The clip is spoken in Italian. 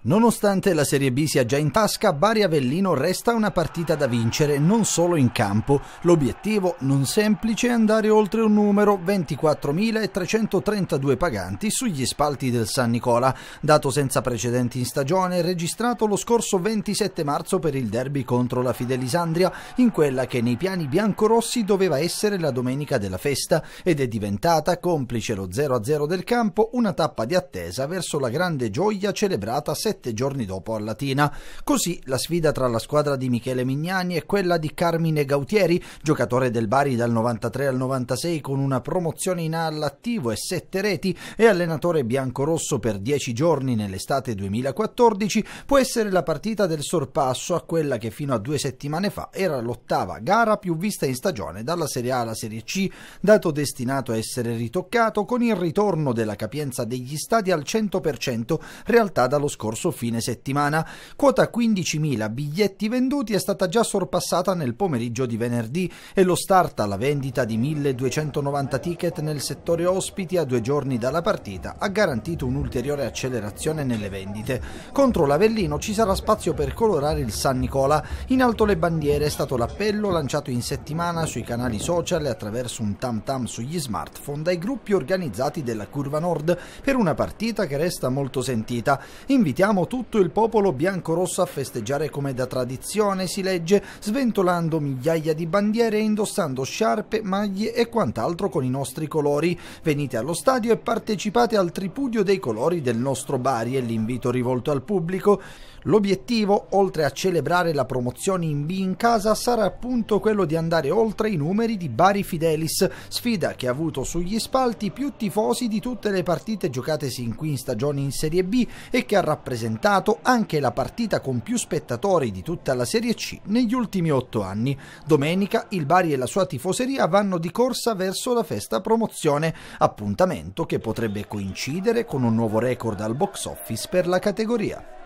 Nonostante la Serie B sia già in tasca, Bari Avellino resta una partita da vincere non solo in campo. L'obiettivo non semplice è andare oltre un numero 24.332 paganti sugli spalti del San Nicola, dato senza precedenti in stagione registrato lo scorso 27 marzo per il derby contro la Fidelisandria, in quella che nei piani biancorossi doveva essere la domenica della festa ed è diventata, complice lo 0-0 del campo, una tappa di attesa verso la grande gioia celebrata sempre sette giorni dopo a Latina. Così la sfida tra la squadra di Michele Mignani e quella di Carmine Gautieri, giocatore del Bari dal 93 al 96 con una promozione in A all'attivo e sette reti e allenatore biancorosso per dieci giorni nell'estate 2014, può essere la partita del sorpasso a quella che fino a due settimane fa era l'ottava gara più vista in stagione dalla Serie A alla Serie C, dato destinato a essere ritoccato con il ritorno della capienza degli stadi al 100%, realtà dallo scorso scorso fine settimana. Quota 15.000 biglietti venduti è stata già sorpassata nel pomeriggio di venerdì e lo start alla vendita di 1.290 ticket nel settore ospiti a due giorni dalla partita ha garantito un'ulteriore accelerazione nelle vendite. Contro l'Avellino ci sarà spazio per colorare il San Nicola. In alto le bandiere è stato l'appello lanciato in settimana sui canali social e attraverso un tam tam sugli smartphone dai gruppi organizzati della Curva Nord per una partita che resta molto sentita. Invitiamo Invitiamo tutto il popolo biancorosso a festeggiare come da tradizione, si legge, sventolando migliaia di bandiere e indossando sciarpe, maglie e quant'altro con i nostri colori. Venite allo stadio e partecipate al tripudio dei colori del nostro Bari e l'invito rivolto al pubblico. L'obiettivo, oltre a celebrare la promozione in B in casa, sarà appunto quello di andare oltre i numeri di Bari Fidelis, sfida che ha avuto sugli spalti più tifosi di tutte le partite giocate sin qui in stagione in Serie B e che ha rappresentato rappresentato anche la partita con più spettatori di tutta la Serie C negli ultimi otto anni. Domenica il Bari e la sua tifoseria vanno di corsa verso la festa promozione, appuntamento che potrebbe coincidere con un nuovo record al box office per la categoria.